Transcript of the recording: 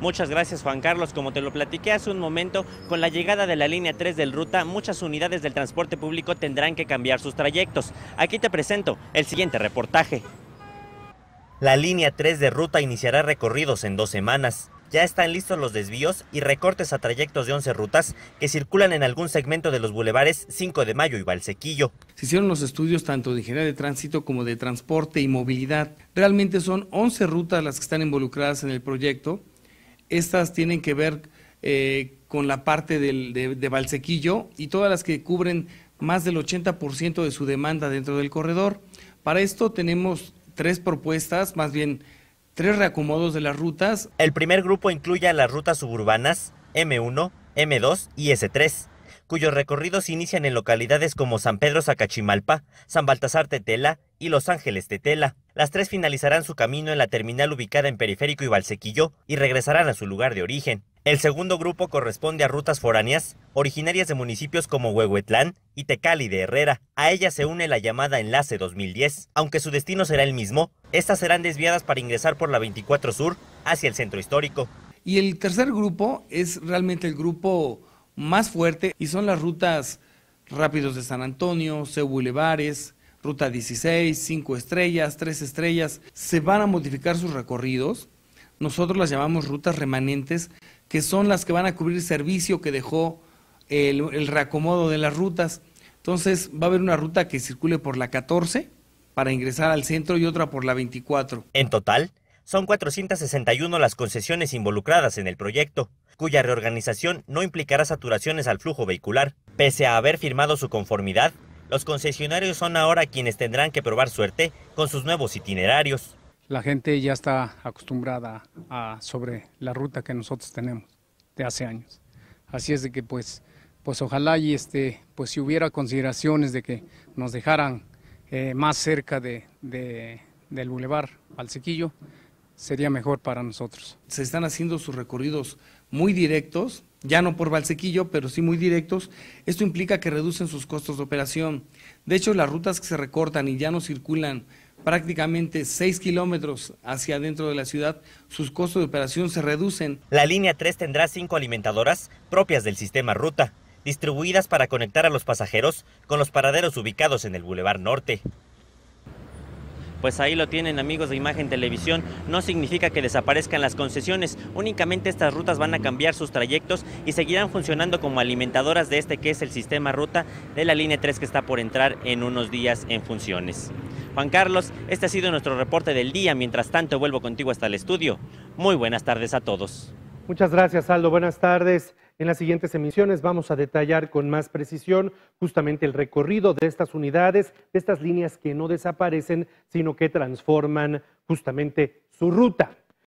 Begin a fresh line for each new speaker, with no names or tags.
Muchas gracias Juan Carlos, como te lo platiqué hace un momento, con la llegada de la línea 3 del ruta, muchas unidades del transporte público tendrán que cambiar sus trayectos. Aquí te presento el siguiente reportaje. La línea 3 de ruta iniciará recorridos en dos semanas. Ya están listos los desvíos y recortes a trayectos de 11 rutas que circulan en algún segmento de los bulevares 5 de Mayo y Valsequillo. Se hicieron los estudios tanto de ingeniería de tránsito como de
transporte y movilidad. Realmente son 11 rutas las que están involucradas en el proyecto estas tienen que ver eh, con la parte de, balsequillo y todas las que cubren más del 80% de su demanda dentro del corredor. Para esto
tenemos tres propuestas, más bien tres reacomodos de las rutas. El primer grupo incluye a las rutas suburbanas M1, M2 y S3, cuyos recorridos inician en localidades como San Pedro Zacachimalpa, San Baltasar Tetela y Los Ángeles Tetela. Las tres finalizarán su camino en la terminal ubicada en Periférico y Valsequillo y regresarán a su lugar de origen. El segundo grupo corresponde a rutas foráneas, originarias de municipios como Huehuetlán y Tecali de Herrera. A ellas se une la llamada Enlace 2010. Aunque su destino será el mismo, estas serán desviadas para ingresar por la 24 Sur hacia el centro histórico. Y el tercer grupo es realmente el grupo más fuerte y son las
rutas rápidos de San Antonio, Seu Ruta 16, 5 estrellas, 3 estrellas, se van a modificar sus recorridos. Nosotros las llamamos rutas remanentes, que son las que van a cubrir servicio que dejó el, el reacomodo de las rutas. Entonces va a haber una ruta que circule por la 14 para ingresar
al centro y otra por la 24. En total, son 461 las concesiones involucradas en el proyecto, cuya reorganización no implicará saturaciones al flujo vehicular. Pese a haber firmado su conformidad, los concesionarios son ahora quienes tendrán que probar suerte con sus nuevos itinerarios.
La gente ya está acostumbrada a, sobre la ruta que nosotros tenemos de hace años. Así es de que pues, pues ojalá y este, pues si hubiera consideraciones de que nos dejaran eh, más cerca de, de, del bulevar sería mejor para nosotros. Se están
haciendo sus recorridos muy directos, ya no por Valsequillo, pero sí muy directos. Esto implica que reducen sus costos de operación. De hecho, las rutas que se recortan y ya no circulan
prácticamente 6 kilómetros hacia adentro de la ciudad, sus costos de operación se reducen. La línea 3 tendrá cinco alimentadoras propias del sistema ruta, distribuidas para conectar a los pasajeros con los paraderos ubicados en el Boulevard Norte. Pues ahí lo tienen amigos de Imagen Televisión, no significa que desaparezcan las concesiones, únicamente estas rutas van a cambiar sus trayectos y seguirán funcionando como alimentadoras de este que es el sistema ruta de la línea 3 que está por entrar en unos días en funciones. Juan Carlos, este ha sido nuestro reporte del día, mientras tanto vuelvo contigo hasta el estudio. Muy buenas tardes a todos.
Muchas gracias, Aldo. Buenas tardes. En las siguientes emisiones vamos a detallar con más precisión justamente el recorrido de estas unidades, de estas líneas que no desaparecen, sino que transforman justamente su ruta.